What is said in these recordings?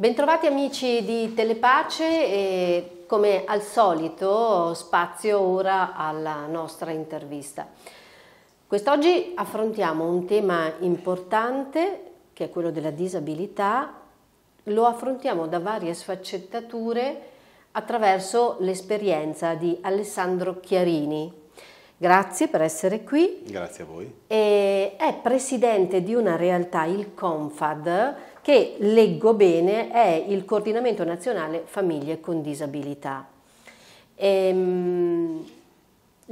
Bentrovati amici di Telepace e come al solito spazio ora alla nostra intervista. Quest'oggi affrontiamo un tema importante che è quello della disabilità, lo affrontiamo da varie sfaccettature attraverso l'esperienza di Alessandro Chiarini. Grazie per essere qui. Grazie a voi. E è presidente di una realtà, il Confad, che leggo bene è il coordinamento nazionale famiglie con disabilità. Ehm,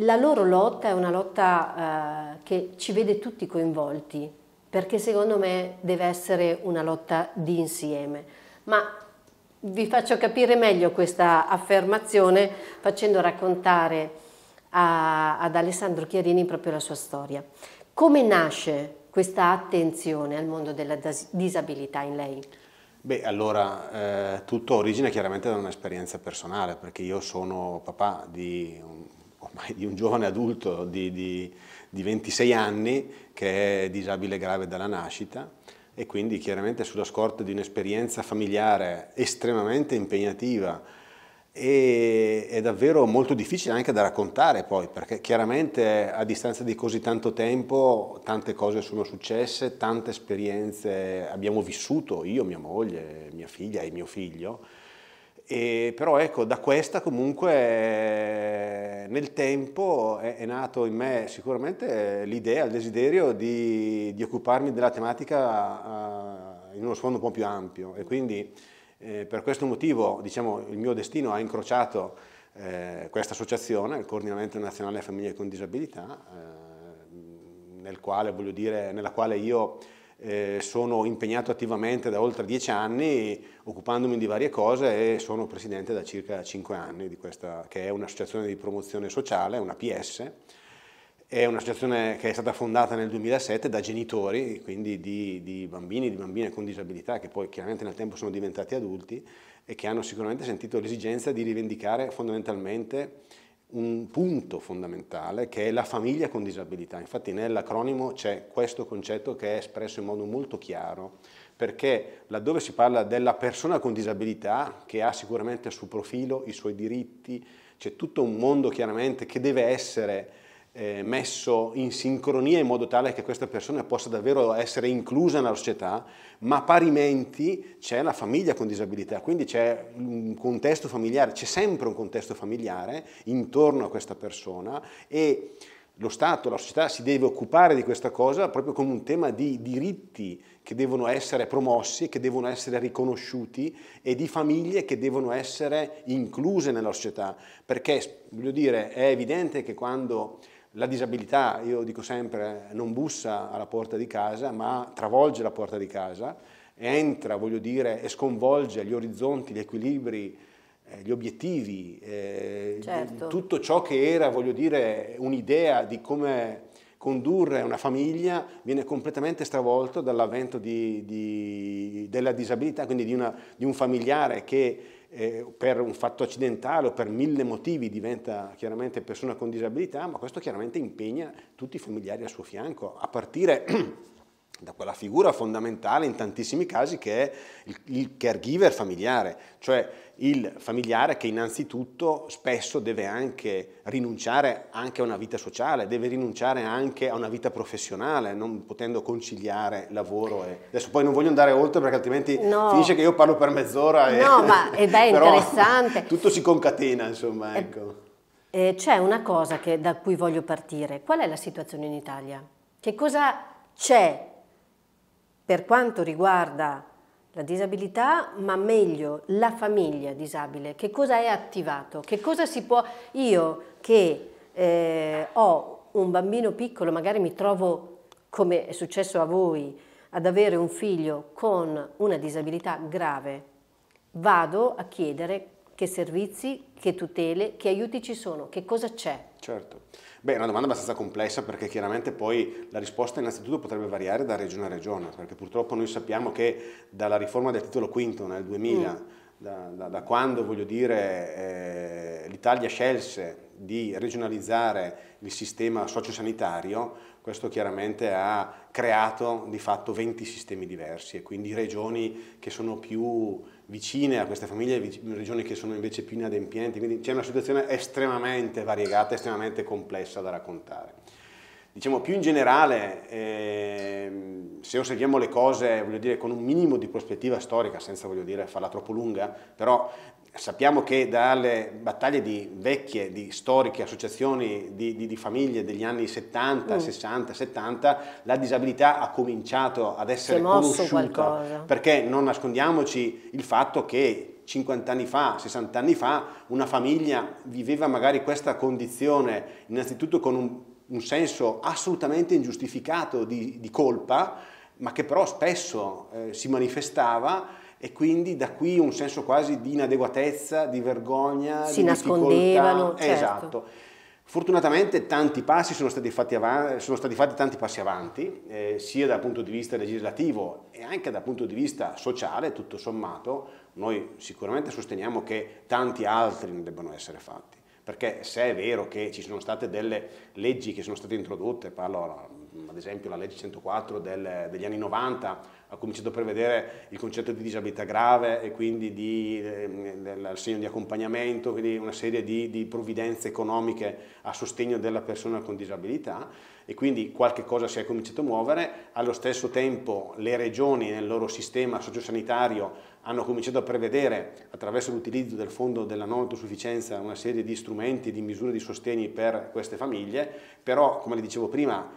la loro lotta è una lotta eh, che ci vede tutti coinvolti, perché secondo me deve essere una lotta di insieme. Ma vi faccio capire meglio questa affermazione facendo raccontare a, ad Alessandro Chiarini proprio la sua storia. Come nasce questa attenzione al mondo della disabilità in lei? Beh, allora, eh, tutto origina chiaramente da un'esperienza personale, perché io sono papà di un, ormai di un giovane adulto di, di, di 26 anni che è disabile grave dalla nascita e quindi chiaramente sulla scorta di un'esperienza familiare estremamente impegnativa e è davvero molto difficile anche da raccontare poi, perché chiaramente a distanza di così tanto tempo tante cose sono successe, tante esperienze abbiamo vissuto, io, mia moglie, mia figlia e mio figlio, e però ecco, da questa comunque nel tempo è, è nato in me sicuramente l'idea, il desiderio di, di occuparmi della tematica uh, in uno sfondo un po' più ampio e quindi eh, per questo motivo diciamo, il mio destino ha incrociato eh, questa associazione, il Coordinamento Nazionale Famiglie con Disabilità, eh, nel quale, dire, nella quale io eh, sono impegnato attivamente da oltre dieci anni occupandomi di varie cose e sono presidente da circa cinque anni di questa che è un'associazione di promozione sociale, una PS, è un'associazione che è stata fondata nel 2007 da genitori, quindi di, di bambini e di bambine con disabilità, che poi chiaramente nel tempo sono diventati adulti e che hanno sicuramente sentito l'esigenza di rivendicare fondamentalmente un punto fondamentale che è la famiglia con disabilità. Infatti nell'acronimo c'è questo concetto che è espresso in modo molto chiaro, perché laddove si parla della persona con disabilità, che ha sicuramente il suo profilo, i suoi diritti, c'è tutto un mondo chiaramente che deve essere eh, messo in sincronia in modo tale che questa persona possa davvero essere inclusa nella società, ma parimenti c'è la famiglia con disabilità, quindi c'è un contesto familiare, c'è sempre un contesto familiare intorno a questa persona e lo Stato, la società si deve occupare di questa cosa proprio come un tema di diritti che devono essere promossi, che devono essere riconosciuti e di famiglie che devono essere incluse nella società. Perché, voglio dire, è evidente che quando la disabilità, io dico sempre, non bussa alla porta di casa, ma travolge la porta di casa, entra, voglio dire, e sconvolge gli orizzonti, gli equilibri, eh, gli obiettivi, eh, certo. tutto ciò che era, voglio dire, un'idea di come condurre una famiglia viene completamente stravolto dall'avvento di, di, della disabilità, quindi di, una, di un familiare che eh, per un fatto accidentale o per mille motivi diventa chiaramente persona con disabilità, ma questo chiaramente impegna tutti i familiari al suo fianco, a partire da quella figura fondamentale in tantissimi casi che è il, caregiver familiare, cioè il familiare che innanzitutto spesso deve anche rinunciare anche a una vita sociale, deve rinunciare anche a una vita professionale, non potendo conciliare lavoro e... Adesso poi non voglio andare oltre perché altrimenti no. finisce che io parlo per mezz'ora e... No, ma eh, è beh, interessante. Tutto si concatena, insomma, eh, ecco. eh, c'è una cosa che, da cui voglio partire. Qual è la situazione in Italia? Che cosa c'è per quanto riguarda la disabilità, ma meglio la famiglia disabile, che cosa è attivato, che cosa si può... Io che eh, ho un bambino piccolo, magari mi trovo, come è successo a voi, ad avere un figlio con una disabilità grave, vado a chiedere che servizi, che tutele, che aiuti ci sono, che cosa c'è? Certo. Beh, è una domanda abbastanza complessa perché chiaramente poi la risposta innanzitutto potrebbe variare da regione a regione, perché purtroppo noi sappiamo che dalla riforma del titolo quinto nel 2000, mm. da, da, da, quando voglio dire... Eh, l'Italia scelse di regionalizzare il sistema sociosanitario, questo chiaramente ha creato di fatto 20 sistemi diversi e quindi regioni che sono più vicine a queste famiglie, regioni che sono invece più inadempienti, quindi c'è una situazione estremamente variegata, estremamente complessa da raccontare. Diciamo più in generale, eh, se osserviamo le cose dire, con un minimo di prospettiva storica, senza voglio dire, farla troppo lunga, però sappiamo che dalle battaglie di vecchie, di storiche associazioni di, di, di famiglie degli anni 70, mm. 60, 70, la disabilità ha cominciato ad essere conosciuta. Qualcosa. Perché non nascondiamoci il fatto che 50 anni fa, 60 anni fa, una famiglia viveva magari questa condizione innanzitutto con un un senso assolutamente ingiustificato di, di colpa, ma che però spesso eh, si manifestava e quindi da qui un senso quasi di inadeguatezza, di vergogna, si di nascondevano. Certo. Esatto. Fortunatamente tanti passi sono stati fatti, avanti, sono stati fatti tanti passi avanti, eh, sia dal punto di vista legislativo e anche dal punto di vista sociale, tutto sommato, noi sicuramente sosteniamo che tanti altri ne debbano essere fatti perché se è vero che ci sono state delle leggi che sono state introdotte, parlo mm, ad esempio la legge 104 del, degli anni 90 ha cominciato a prevedere il concetto di disabilità grave e quindi di, ehm, del, del segno di accompagnamento, quindi una serie di, di provvidenze economiche a sostegno della persona con disabilità e quindi qualche cosa si è cominciato a muovere, allo stesso tempo le regioni nel loro sistema sociosanitario hanno cominciato a prevedere attraverso l'utilizzo del fondo della non autosufficienza una serie di strumenti e di misure di sostegno per queste famiglie, però come le dicevo prima,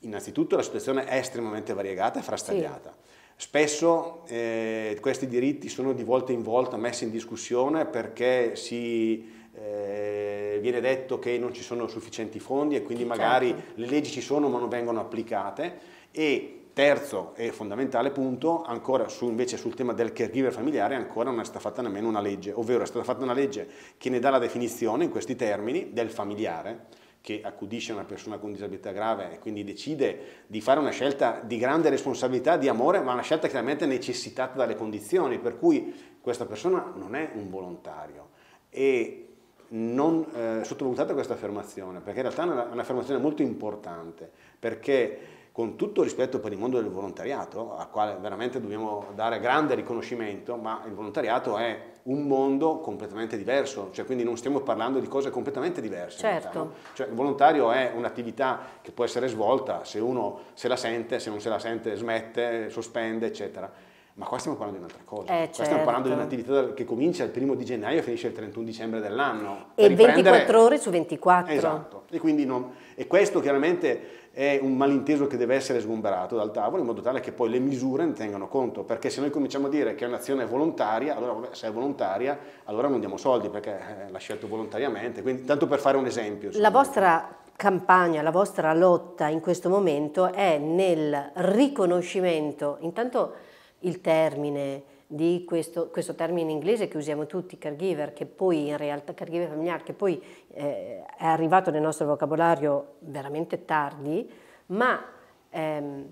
innanzitutto la situazione è estremamente variegata e frastagliata. Sì. Spesso eh, questi diritti sono di volta in volta messi in discussione perché si, eh, viene detto che non ci sono sufficienti fondi e quindi certo. magari certo. le leggi ci sono ma non vengono applicate e Terzo e fondamentale punto, ancora su, invece sul tema del caregiver familiare, ancora non è stata fatta nemmeno una legge, ovvero è stata fatta una legge che ne dà la definizione in questi termini del familiare, che accudisce una persona con disabilità grave e quindi decide di fare una scelta di grande responsabilità, di amore, ma una scelta chiaramente necessitata dalle condizioni, per cui questa persona non è un volontario. E non eh, sottovalutate questa affermazione, perché in realtà è un'affermazione molto importante, perché con tutto rispetto per il mondo del volontariato, al quale veramente dobbiamo dare grande riconoscimento, ma il volontariato è un mondo completamente diverso, cioè quindi non stiamo parlando di cose completamente diverse. Diciamo. Certo. No? Cioè, il volontario è un'attività che può essere svolta se uno se la sente, se non se la sente smette, sospende, eccetera. Ma qua stiamo parlando di un'altra cosa. Eh, qua stiamo certo. parlando di un'attività che comincia il primo di gennaio e finisce il 31 dicembre dell'anno. E riprendere... 24 ore su 24. Esatto. E, non... e questo chiaramente è un malinteso che deve essere sgomberato dal tavolo in modo tale che poi le misure ne tengano conto, perché se noi cominciamo a dire che è un'azione volontaria, allora se è volontaria, allora non diamo soldi perché eh, l'ha scelto volontariamente, quindi tanto per fare un esempio. La vostra campagna, la vostra lotta in questo momento è nel riconoscimento, intanto il termine, di questo, questo, termine inglese che usiamo tutti, caregiver, che poi in realtà, caregiver familiare, che poi eh, è arrivato nel nostro vocabolario veramente tardi, ma ehm,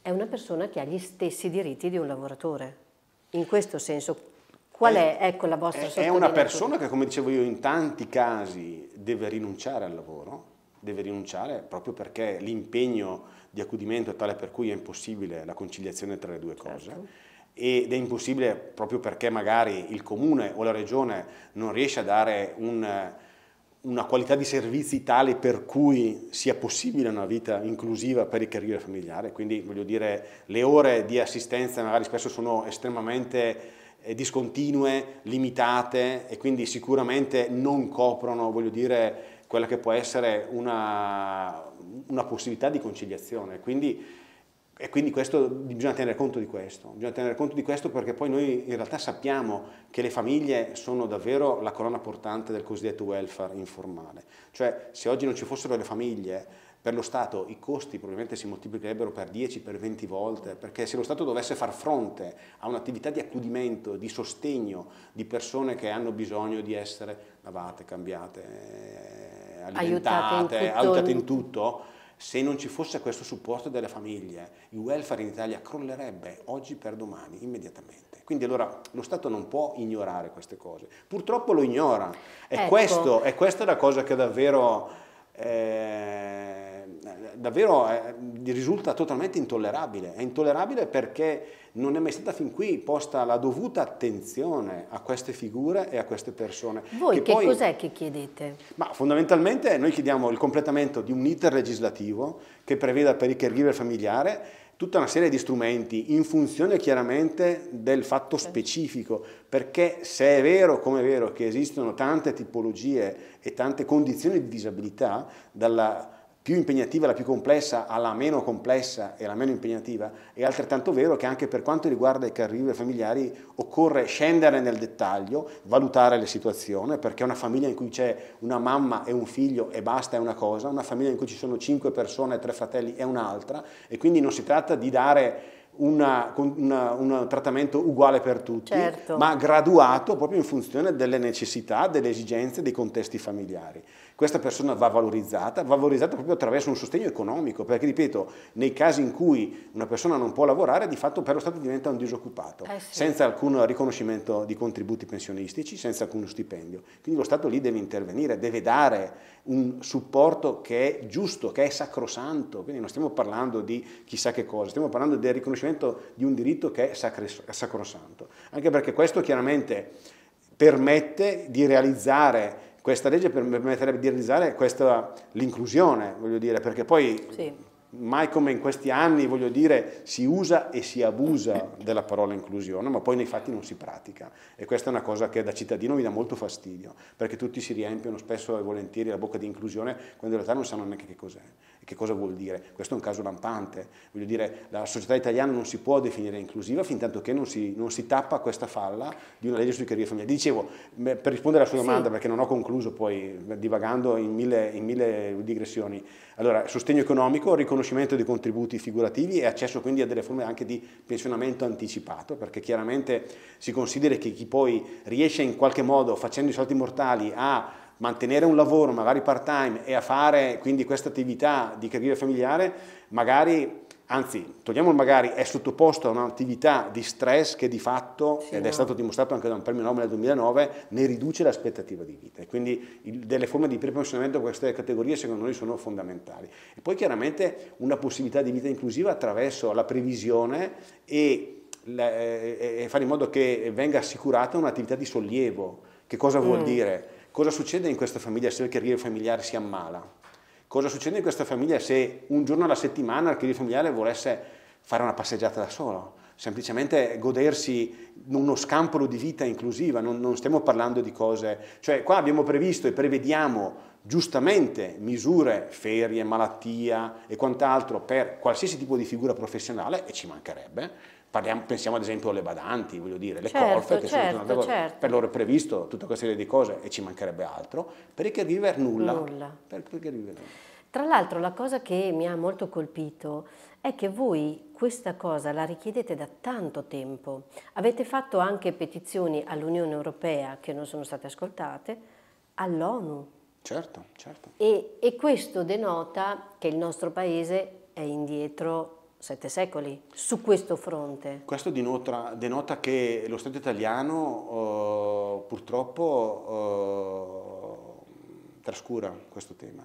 è una persona che ha gli stessi diritti di un lavoratore. In questo senso, qual è, è ecco, la vostra È, è una persona che, come dicevo io, in tanti casi deve rinunciare al lavoro, deve rinunciare proprio perché l'impegno di accudimento è tale per cui è impossibile la conciliazione tra le due cose. Certo ed è impossibile proprio perché magari il comune o la regione non riesce a dare un, una qualità di servizi tale per cui sia possibile una vita inclusiva per il carriere familiare, quindi voglio dire le ore di assistenza magari spesso sono estremamente eh, discontinue, limitate e quindi sicuramente non coprono, voglio dire, quella che può essere una, una possibilità di conciliazione. Quindi, e quindi questo, bisogna tenere conto di questo, bisogna tenere conto di questo perché poi noi in realtà sappiamo che le famiglie sono davvero la colonna portante del cosiddetto welfare informale, cioè se oggi non ci fossero le famiglie per lo Stato i costi probabilmente si moltiplicherebbero per 10, per 20 volte, perché se lo Stato dovesse far fronte a un'attività di accudimento, di sostegno di persone che hanno bisogno di essere lavate, cambiate, alimentate, eh, aiutate in tutto, aiutate in tutto se non ci fosse questo supporto delle famiglie, il welfare in Italia crollerebbe oggi per domani, immediatamente. Quindi allora lo Stato non può ignorare queste cose. Purtroppo lo ignora. E ecco. questo, è questa la cosa che davvero eh, davvero eh, risulta totalmente intollerabile. È intollerabile perché non è mai stata fin qui posta la dovuta attenzione a queste figure e a queste persone. Voi che, che poi, cos'è che chiedete? Ma fondamentalmente noi chiediamo il completamento di un iter legislativo che preveda per il caregiver familiare tutta una serie di strumenti in funzione chiaramente del fatto specifico, perché se è vero come è vero che esistono tante tipologie e tante condizioni di disabilità, dalla più impegnativa la più complessa alla meno complessa e la meno impegnativa, è altrettanto vero che anche per quanto riguarda i caregiver familiari occorre scendere nel dettaglio, valutare le situazioni, perché una famiglia in cui c'è una mamma e un figlio e basta è una cosa, una famiglia in cui ci sono cinque persone e tre fratelli è un'altra, e quindi non si tratta di dare una, una, un trattamento uguale per tutti, certo. ma graduato proprio in funzione delle necessità, delle esigenze, dei contesti familiari. Questa persona va valorizzata, va valorizzata proprio attraverso un sostegno economico, perché ripeto, nei casi in cui una persona non può lavorare, di fatto per lo Stato diventa un disoccupato, eh sì. senza alcun riconoscimento di contributi pensionistici, senza alcun stipendio. Quindi lo Stato lì deve intervenire, deve dare un supporto che è giusto, che è sacrosanto, quindi non stiamo parlando di chissà che cosa, stiamo parlando del riconoscimento di un diritto che è sacrosanto, anche perché questo chiaramente permette di realizzare questa legge permetterebbe di realizzare questa, l'inclusione, voglio dire, perché poi sì. mai come in questi anni, voglio dire, si usa e si abusa della parola inclusione, ma poi nei fatti non si pratica. E questa è una cosa che da cittadino mi dà molto fastidio, perché tutti si riempiono spesso e volentieri la bocca di inclusione, quando in realtà non sanno neanche che cos'è. Che cosa vuol dire? Questo è un caso lampante. Voglio dire, la società italiana non si può definire inclusiva fin tanto che non si, non si tappa questa falla di una legge sui carriere famiglia. Dicevo, per rispondere alla sua domanda, sì. perché non ho concluso poi divagando in mille, in mille digressioni, allora, sostegno economico, riconoscimento dei contributi figurativi e accesso quindi a delle forme anche di pensionamento anticipato, perché chiaramente si considera che chi poi riesce in qualche modo, facendo i salti mortali, a mantenere un lavoro magari part time e a fare quindi questa attività di carriera familiare, magari, anzi togliamo magari, è sottoposto a un'attività di stress che di fatto, sì, ed no. è stato dimostrato anche da un premio Nobel nel 2009, ne riduce l'aspettativa di vita. E quindi il, delle forme di prepensionamento queste categorie secondo noi sono fondamentali. E poi chiaramente una possibilità di vita inclusiva attraverso la previsione e e fare in modo che venga assicurata un'attività di sollievo. Che cosa vuol mm. dire? Cosa succede in questa famiglia se il carriere familiare si ammala? Cosa succede in questa famiglia se un giorno alla settimana il carriere familiare volesse fare una passeggiata da solo? semplicemente godersi uno scampolo di vita inclusiva, non, non, stiamo parlando di cose, cioè qua abbiamo previsto e prevediamo giustamente misure, ferie, malattia e quant'altro per qualsiasi tipo di figura professionale e ci mancherebbe, Parliamo, pensiamo ad esempio alle badanti, voglio dire, le certo, colfe che certo, sono tornate certo. per loro è previsto tutta questa serie di cose e ci mancherebbe altro, per i caregiver nulla. nulla. Per i caregiver nulla. Tra l'altro la cosa che mi ha molto colpito è che voi questa cosa la richiedete da tanto tempo. Avete fatto anche petizioni all'Unione Europea che non sono state ascoltate, all'ONU. Certo, certo. E, e questo denota che il nostro paese è indietro sette secoli su questo fronte. Questo denota, denota che lo Stato italiano eh, purtroppo eh, trascura questo tema.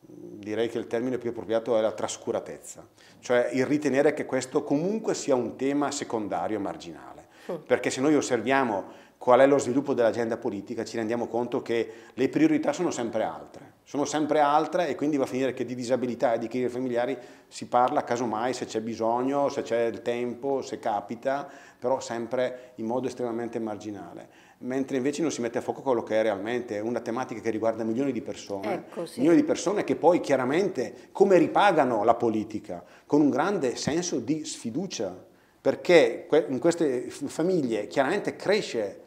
Direi che il termine più appropriato è la trascuratezza, cioè il ritenere che questo comunque sia un tema secondario e marginale. Mm. Perché se noi osserviamo qual è lo sviluppo dell'agenda politica ci rendiamo conto che le priorità sono sempre altre sono sempre altre e quindi va a finire che di disabilità e di crisi familiari si parla casomai se c'è bisogno, se c'è il tempo, se capita, però sempre in modo estremamente marginale. Mentre invece non si mette a fuoco quello che è realmente una tematica che riguarda milioni di persone, ecco, sì. milioni di persone che poi chiaramente come ripagano la politica? Con un grande senso di sfiducia, perché in queste famiglie chiaramente cresce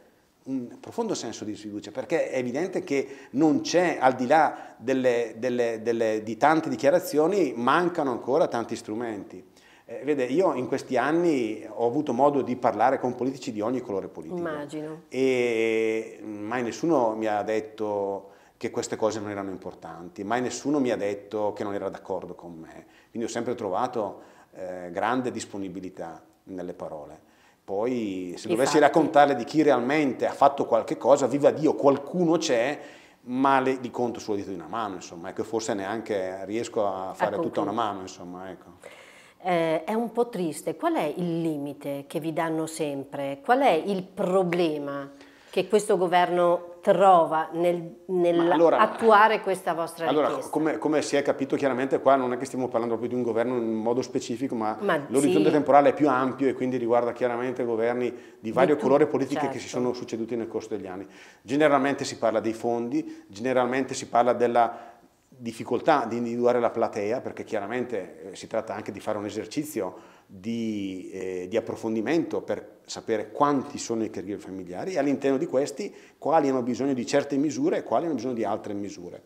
un profondo senso di sfiducia, perché è evidente che non c'è, al di là delle, delle, delle, di tante dichiarazioni, mancano ancora tanti strumenti. Eh, vede, io in questi anni ho avuto modo di parlare con politici di ogni colore politico. Immagino. E mai nessuno mi ha detto che queste cose non erano importanti, mai nessuno mi ha detto che non era d'accordo con me. Quindi ho sempre trovato eh, grande disponibilità nelle parole. Poi se dovessi Infatti. raccontarle di chi realmente ha fatto qualche cosa, viva Dio, qualcuno c'è, ma le, li conto solo dita di una mano, insomma, ecco, forse neanche riesco a fare a tutta una mano, insomma, ecco. eh, è un po' triste. Qual è il limite che vi danno sempre? Qual è il problema che questo governo trova nell'attuare allora, questa vostra allora, richiesta? Come, come, si è capito chiaramente qua non è che stiamo parlando proprio di un governo in modo specifico, ma, ma l'orizzonte sì. temporale è più ampio e quindi riguarda chiaramente governi di vario di colore politiche certo. che si certo. sono succeduti nel corso degli anni. Generalmente si parla dei fondi, generalmente si parla della difficoltà di individuare la platea, perché chiaramente eh, si tratta anche di fare un esercizio di, eh, di, approfondimento per sapere quanti sono i caregiver familiari e all'interno di questi quali hanno bisogno di certe misure e quali hanno bisogno di altre misure.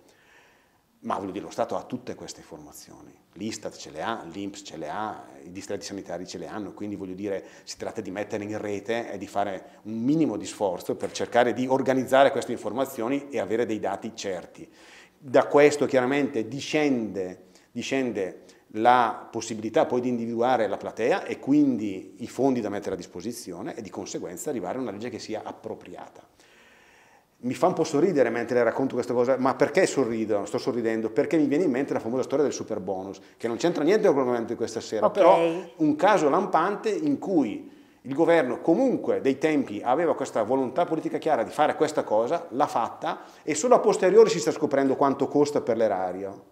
Ma voglio dire, lo Stato ha tutte queste informazioni, l'Istat ce le ha, l'Inps ce le ha, i distretti sanitari ce le hanno, quindi voglio dire, si tratta di mettere in rete e di fare un minimo di sforzo per cercare di organizzare queste informazioni e avere dei dati certi. Da questo chiaramente discende, discende la possibilità poi di individuare la platea e quindi i fondi da mettere a disposizione e di conseguenza arrivare a una legge che sia appropriata. Mi fa un po' sorridere mentre le racconto questa cosa, ma perché sorrido? Sto sorridendo perché mi viene in mente la famosa storia del super bonus, che non c'entra niente con l'argomento di questa sera, okay. però un caso lampante in cui il governo comunque dei tempi aveva questa volontà politica chiara di fare questa cosa, l'ha fatta e solo a posteriori si sta scoprendo quanto costa per l'erario.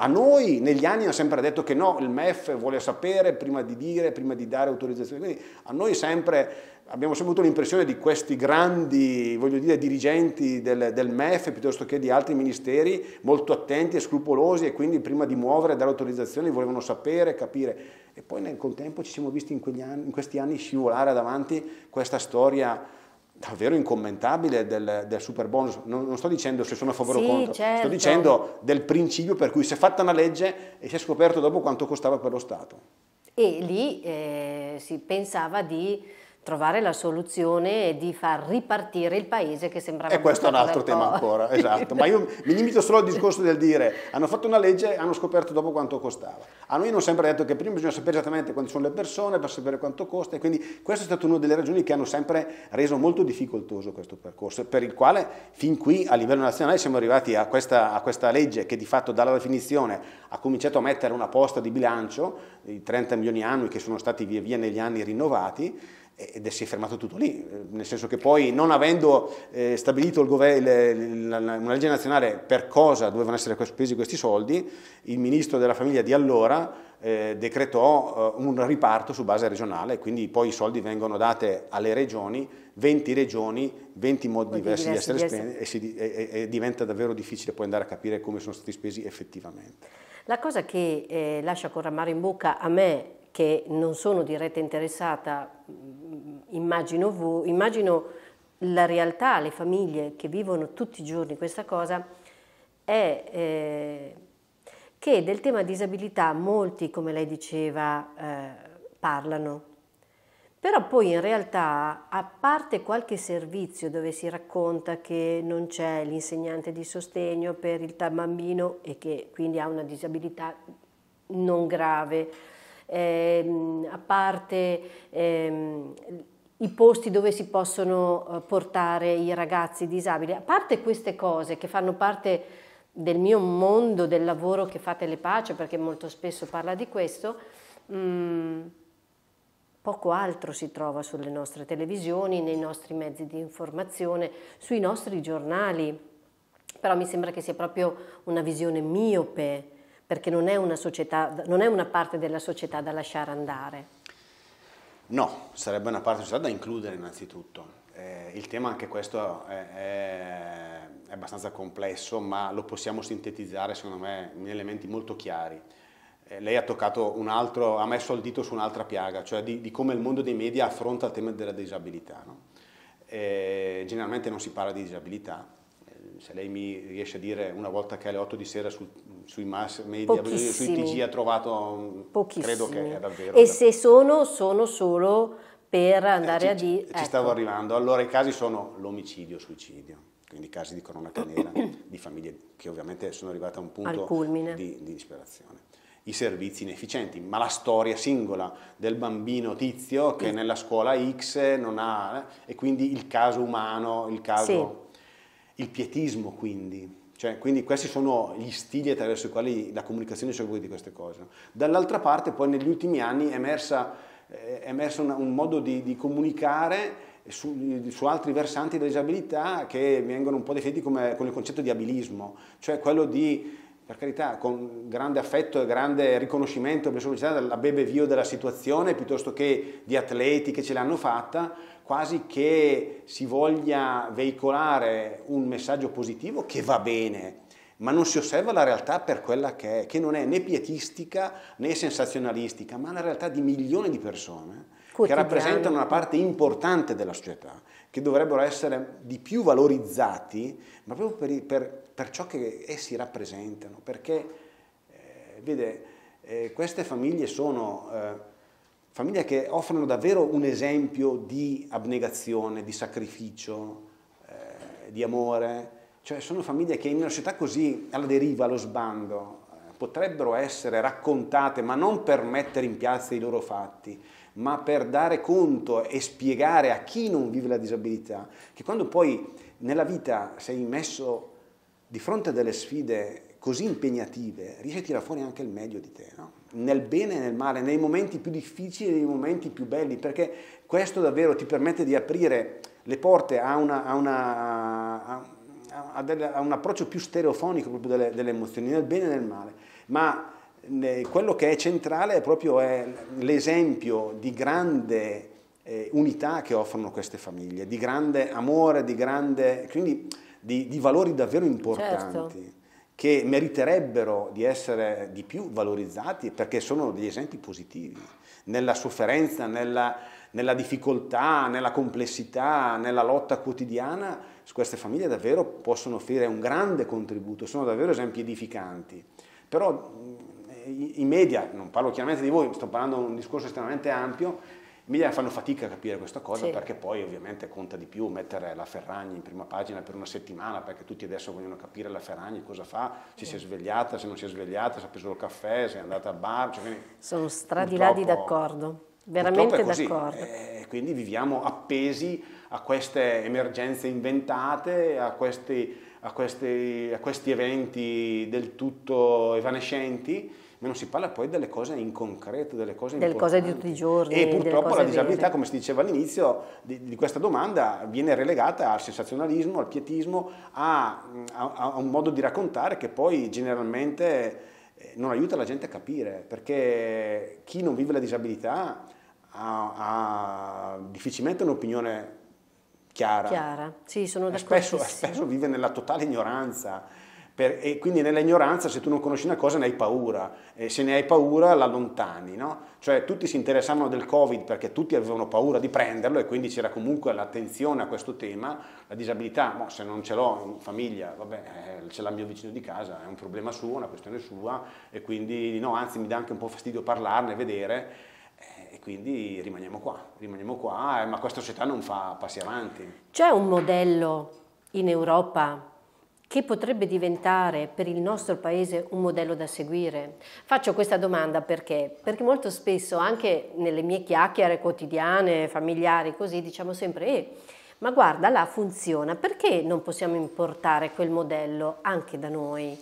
A noi negli anni hanno sempre detto che no, il MEF vuole sapere prima di dire, prima di dare autorizzazione. quindi a noi sempre, abbiamo sempre avuto l'impressione di questi grandi, voglio dire, dirigenti del, del MEF piuttosto che di altri ministeri molto attenti e scrupolosi e quindi prima di muovere e dare autorizzazione volevano sapere, capire. E poi nel contempo ci siamo visti in, anni, in questi anni scivolare davanti questa storia davvero incommentabile del, del super bonus. Non, non, sto dicendo se sono a favore sì, o contro, certo. sto dicendo del principio per cui si è fatta una legge e si è scoperto dopo quanto costava per lo Stato. E lì eh, si pensava di trovare la soluzione di far ripartire il paese che sembrava... E questo è un altro tema po'. ancora, esatto, ma io mi limito solo al discorso del dire, hanno fatto una legge e hanno scoperto dopo quanto costava. A noi non sempre detto che prima bisogna sapere esattamente quanti sono le persone per sapere quanto costa e quindi questa è stata una delle ragioni che hanno sempre reso molto difficoltoso questo percorso, per il quale fin qui a livello nazionale siamo arrivati a questa, a questa legge che di fatto dalla definizione ha cominciato a mettere una posta di bilancio, i 30 milioni annui che sono stati via via negli anni rinnovati, ed si è fermato tutto lì, nel senso che poi non avendo eh, stabilito gover- le, la, la, una legge nazionale per cosa dovevano essere spesi questi soldi, il ministro della famiglia di allora eh, decretò eh, un riparto su base regionale, quindi poi i soldi vengono dati alle regioni, 20 regioni, 20 modi diversi, diversi di essere diversi. spesi e, si, e, e diventa davvero difficile poi andare a capire come sono stati spesi effettivamente. La cosa che eh, lascia con rammarico in bocca a me che non sono diretta interessata, mm, immagino, voi, immagino la realtà, le famiglie che vivono tutti i giorni questa cosa, è eh, che del tema disabilità molti, come lei diceva, eh, parlano. Però poi in realtà, a parte qualche servizio dove si racconta che non c'è l'insegnante di sostegno per il bambino e che quindi ha una disabilità non grave, ehm, a parte ehm, i posti dove si possono eh, portare i ragazzi disabili, a parte queste cose che fanno parte del mio mondo del lavoro che fate le pace, perché molto spesso parla di questo, mh, mm, poco altro si trova sulle nostre televisioni, nei nostri mezzi di informazione, sui nostri giornali, però mi sembra che sia proprio una visione miope perché non è una, società, non è una parte della società da lasciare andare. No, sarebbe una parte della società da includere innanzitutto. Eh, il tema anche questo è, è, abbastanza complesso, ma lo possiamo sintetizzare secondo me in elementi molto chiari. Eh, lei ha toccato un altro, ha messo il dito su un'altra piaga, cioè di, di, come il mondo dei media affronta il tema della disabilità. No? Eh, generalmente non si parla di disabilità, se lei mi riesce a dire una volta che alle 8 di sera su, sui mass media, sui TG ha trovato, mm, credo che è davvero. E se sono, sono solo per andare eh, ci, a dire... Ci stavo ecco. arrivando, allora i casi sono l'omicidio, suicidio, quindi casi di cronaca nera, di famiglie che ovviamente sono arrivate a un punto di, di disperazione i servizi inefficienti, ma la storia singola del bambino tizio che nella scuola X non ha, eh, e quindi il caso umano, il caso... Sì il pietismo quindi, cioè, quindi questi sono gli stili attraverso i quali la comunicazione si occupa di queste cose. Dall'altra parte poi negli ultimi anni è emersa, eh, è emerso un modo di, di comunicare su, su, altri versanti della disabilità che vengono un po' definiti come, con il concetto di abilismo, cioè quello di per carità, con grande affetto e grande riconoscimento per la della bebe vio della situazione, piuttosto che di atleti che ce l'hanno fatta, quasi che si voglia veicolare un messaggio positivo che va bene, ma non si osserva la realtà per quella che è, che non è né pietistica né sensazionalistica, ma la realtà di milioni di persone che rappresentano una parte importante della società, che dovrebbero essere di più valorizzati, ma proprio per, per, per ciò che essi rappresentano, perché, eh, vede, eh, queste famiglie sono eh, famiglie che offrono davvero un esempio di abnegazione, di sacrificio, eh, di amore, cioè sono famiglie che in una società così alla deriva, allo sbando, eh, potrebbero essere raccontate, ma non per mettere in piazza i loro fatti, ma per dare conto e spiegare a chi non vive la disabilità che quando poi nella vita sei messo di fronte a delle sfide così impegnative, riesci a tirare fuori anche il meglio di te, no? nel bene e nel male, nei momenti più difficili e nei momenti più belli, perché questo davvero ti permette di aprire le porte a, una, a, una, a, a delle, un approccio più stereofonico proprio delle, delle emozioni, nel bene e nel male. Ma quello che è centrale è proprio l'esempio di grande eh, unità che offrono queste famiglie, di grande amore, di grande, quindi di, di valori davvero certo. importanti. Certo. che meriterebbero di essere di più valorizzati perché sono degli esempi positivi nella sofferenza, nella, nella difficoltà, nella complessità, nella lotta quotidiana, queste famiglie davvero possono offrire un grande contributo, sono davvero esempi edificanti. Però i media, non parlo chiaramente di voi, sto parlando di un discorso estremamente ampio, i media fanno fatica a capire questa cosa sì. perché poi ovviamente conta di più mettere la Ferragni in prima pagina per una settimana perché tutti adesso vogliono capire la Ferragni cosa fa, se si è svegliata, se non si è svegliata, se ha preso il caffè, se è andata al bar. Cioè, quindi, Sono stradilati d'accordo, veramente d'accordo. E eh, quindi viviamo appesi a queste emergenze inventate, a questi, a questi, a questi eventi del tutto evanescenti ma non si parla poi delle cose in concreto, delle cose delle cose di tutti i giorni. E purtroppo la disabilità, vere. come si diceva all'inizio di, di, questa domanda, viene relegata al sensazionalismo, al pietismo, a, a, a un modo di raccontare che poi generalmente eh, non aiuta la gente a capire, perché chi non vive la disabilità ha, ha difficilmente un'opinione chiara. chiara. Sì, spesso, spesso, vive nella totale ignoranza per, e quindi nella ignoranza, se tu non conosci una cosa, ne hai paura, e se ne hai paura la lontani. no? Cioè tutti si interessavano del Covid perché tutti avevano paura di prenderlo e quindi c'era comunque l'attenzione a questo tema, la disabilità, no, se non ce l'ho in famiglia, vabbè, eh, ce l'ha il mio vicino di casa, è un problema suo, una questione sua e quindi no, anzi mi dà anche un po' fastidio parlarne, vedere eh, e quindi rimaniamo qua, rimaniamo qua, eh, ma questa società non fa passi avanti. C'è un modello in Europa che potrebbe diventare per il nostro paese un modello da seguire? Faccio questa domanda perché? Perché molto spesso anche nelle mie chiacchiere quotidiane, familiari, così diciamo sempre eh, ma guarda là funziona, perché non possiamo importare quel modello anche da noi?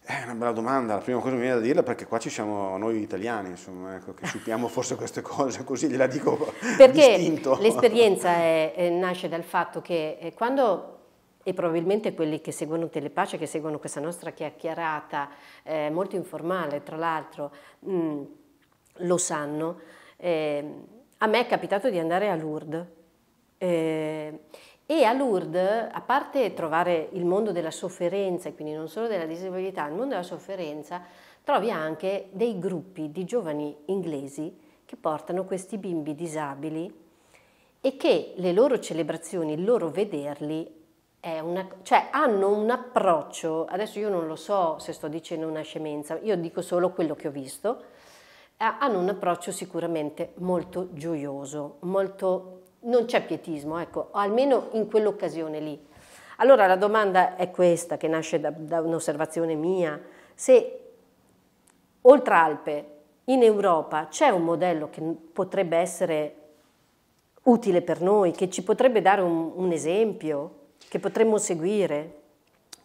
È una bella domanda, la prima cosa che mi viene da dirla è perché qua ci siamo noi italiani, insomma, ecco, che subiamo forse queste cose, così gliela dico Perché l'esperienza è, nasce dal fatto che eh, quando e probabilmente quelli che seguono Telepace, che seguono questa nostra chiacchierata eh, molto informale, tra l'altro, mm, lo sanno. Eh, a me è capitato di andare a Lourdes eh, e a Lourdes, a parte trovare il mondo della sofferenza, e quindi non solo della disabilità, il mondo della sofferenza, trovi anche dei gruppi di giovani inglesi che portano questi bimbi disabili e che le loro celebrazioni, il loro vederli una, cioè hanno un approccio, adesso io non lo so se sto dicendo una scemenza, io dico solo quello che ho visto, eh, hanno un approccio sicuramente molto gioioso, molto, non c'è pietismo, ecco, almeno in quell'occasione lì. Allora la domanda è questa, che nasce da, da un'osservazione mia, se oltre Alpe in Europa c'è un modello che potrebbe essere utile per noi, che ci potrebbe dare un, un esempio? che potremmo seguire?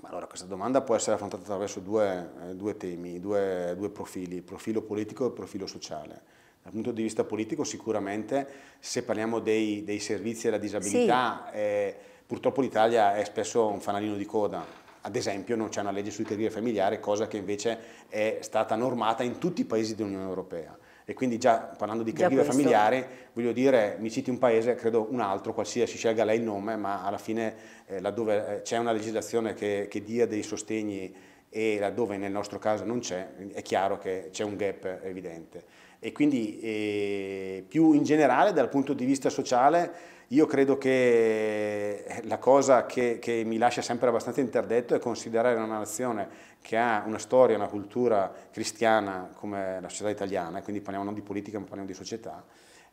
Allora, questa domanda può essere affrontata attraverso due, eh, due temi, due, due profili, profilo politico e profilo sociale. Dal punto di vista politico sicuramente se parliamo dei, dei servizi alla disabilità, sì. eh, purtroppo l'Italia è spesso un fanalino di coda. Ad esempio non c'è una legge sui territorio familiare, cosa che invece è stata normata in tutti i paesi dell'Unione Europea. E quindi già parlando di caregiver familiare, voglio dire, mi citi un paese, credo un altro, qualsiasi scelga lei il nome, ma alla fine eh, laddove eh, c'è una legislazione che, che dia dei sostegni e laddove nel nostro caso non c'è, è chiaro che c'è un gap evidente e quindi eh, più in generale dal punto di vista sociale io credo che eh, la cosa che, che, mi lascia sempre abbastanza interdetto è considerare una nazione che ha una storia, una cultura cristiana come la società italiana, quindi parliamo non di politica ma parliamo di società,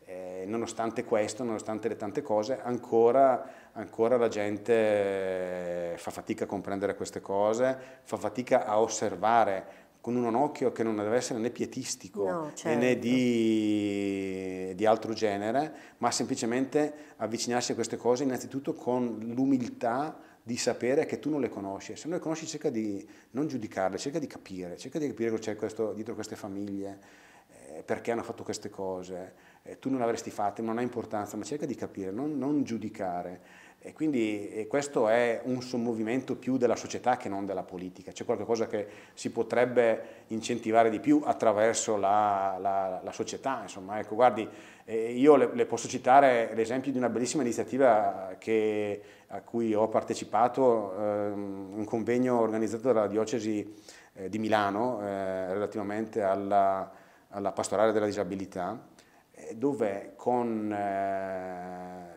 eh, nonostante questo, nonostante le tante cose, ancora, ancora la gente eh, fa fatica a comprendere queste cose, fa fatica a osservare con un occhio che non deve essere né pietistico no, certo. né di, di, altro genere, ma semplicemente avvicinarsi a queste cose innanzitutto con l'umiltà di sapere che tu non le conosci. Se non le conosci cerca di non giudicarle, cerca di capire, cerca di capire cosa c'è questo, dietro queste famiglie, eh, perché hanno fatto queste cose. Eh, tu non le avresti fatte, non ha importanza, ma cerca di capire, non, non giudicare. E quindi e questo è un sommovimento più della società che non della politica, c'è qualcosa che si potrebbe incentivare di più attraverso la, la, la società. Insomma, ecco, guardi, eh, io le, le, posso citare l'esempio di una bellissima iniziativa che, a cui ho partecipato, ehm, un convegno organizzato dalla diocesi eh, di Milano eh, relativamente alla, alla, pastorale della disabilità, eh, dove con eh,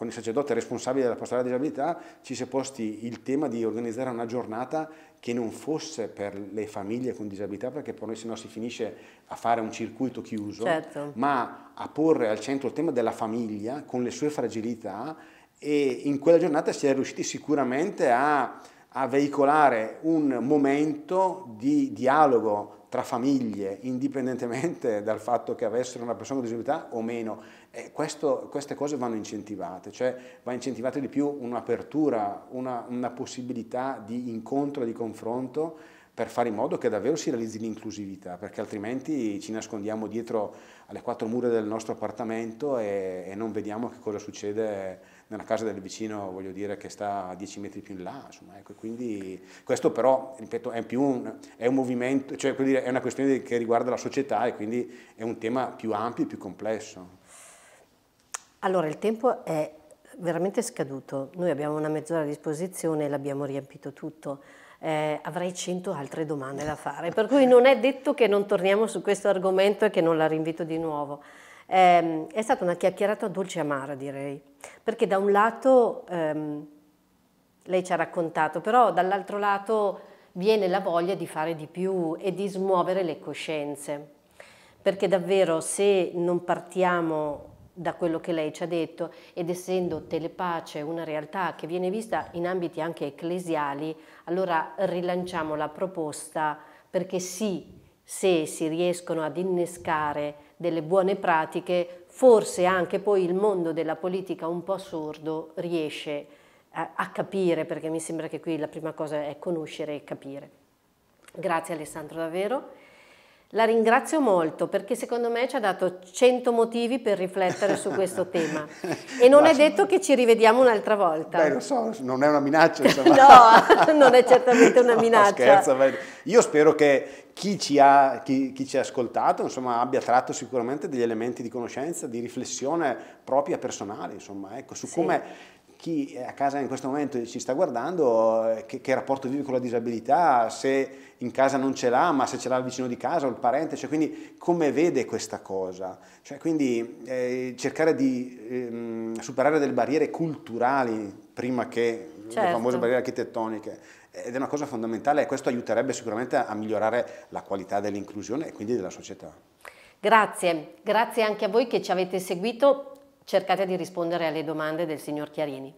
con il sacerdote responsabile della pastorale della disabilità ci si è posti il tema di organizzare una giornata che non fosse per le famiglie con disabilità, perché per noi se no si finisce a fare un circuito chiuso, certo. ma a porre al centro il tema della famiglia con le sue fragilità e in quella giornata si è riusciti sicuramente a a veicolare un momento di dialogo tra famiglie, indipendentemente dal fatto che avessero una persona con disabilità o meno. Eh, questo, queste cose vanno incentivate, cioè va incentivata di più un'apertura, una, una possibilità di incontro, di confronto per fare in modo che davvero si realizzi l'inclusività, perché altrimenti ci nascondiamo dietro alle quattro mura del nostro appartamento e, e non vediamo che cosa succede nella casa del vicino, voglio dire, che sta a 10 metri più in là, insomma, ecco, quindi questo però, ripeto, è più un, è un movimento, cioè dire, è una questione che riguarda la società e quindi è un tema più ampio e più complesso. Allora, il tempo è veramente scaduto, noi abbiamo una mezz'ora a disposizione e l'abbiamo riempito tutto. Eh, avrei cento altre domande da fare, per cui non è detto che non torniamo su questo argomento e che non la rinvito di nuovo. Eh, è stata una chiacchierata dolce e amara, direi, perché da un lato ehm, lei ci ha raccontato, però dall'altro lato viene la voglia di fare di più e di smuovere le coscienze, perché davvero se non partiamo da quello che lei ci ha detto ed essendo telepace una realtà che viene vista in ambiti anche ecclesiali, allora rilanciamo la proposta perché sì, se si riescono ad innescare delle buone pratiche, forse anche poi il mondo della politica un po' sordo riesce a, a capire, perché mi sembra che qui la prima cosa è conoscere e capire. Grazie Alessandro davvero. La ringrazio molto perché secondo me ci ha dato 100 motivi per riflettere su questo tema e non è detto che ci rivediamo un'altra volta. Beh, lo so, non è una minaccia. no, non è certamente una no, minaccia. Scherzo, io spero che chi ci, ha, chi, chi ci ha ascoltato insomma, abbia tratto sicuramente degli elementi di conoscenza, di riflessione propria personale, insomma, ecco, su sì. come chi a casa in questo momento ci sta guardando, eh, che, che, rapporto vive con la disabilità, se in casa non ce l'ha, ma se ce l'ha il vicino di casa o il parente, cioè quindi come vede questa cosa? Cioè, quindi eh, cercare di ehm, superare delle barriere culturali prima che certo. le famose barriere architettoniche. Ed è una cosa fondamentale e questo aiuterebbe sicuramente a migliorare la qualità dell'inclusione e quindi della società. Grazie, grazie anche a voi che ci avete seguito cercate di rispondere alle domande del signor Chiarini.